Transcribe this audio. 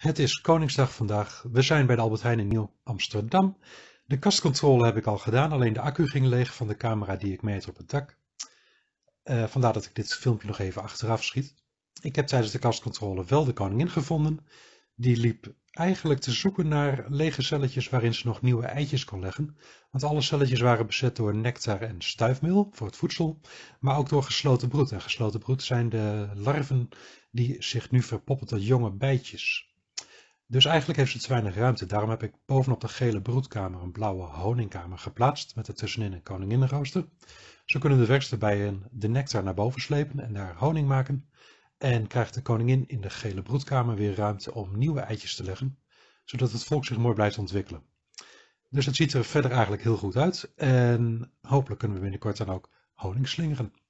Het is Koningsdag vandaag. We zijn bij de Albert Heijn in Nieuw-Amsterdam. De kastcontrole heb ik al gedaan, alleen de accu ging leeg van de camera die ik meet op het dak. Eh, vandaar dat ik dit filmpje nog even achteraf schiet. Ik heb tijdens de kastcontrole wel de koningin gevonden. Die liep eigenlijk te zoeken naar lege celletjes waarin ze nog nieuwe eitjes kon leggen. Want alle celletjes waren bezet door nectar en stuifmeel voor het voedsel, maar ook door gesloten broed. En gesloten broed zijn de larven die zich nu verpoppen tot jonge bijtjes. Dus eigenlijk heeft het te weinig ruimte. Daarom heb ik bovenop de gele broedkamer een blauwe honingkamer geplaatst met er tussenin een koninginrooster. Zo kunnen de werksterbijen de nectar naar boven slepen en daar honing maken. En krijgt de koningin in de gele broedkamer weer ruimte om nieuwe eitjes te leggen, zodat het volk zich mooi blijft ontwikkelen. Dus het ziet er verder eigenlijk heel goed uit en hopelijk kunnen we binnenkort dan ook honing slingeren.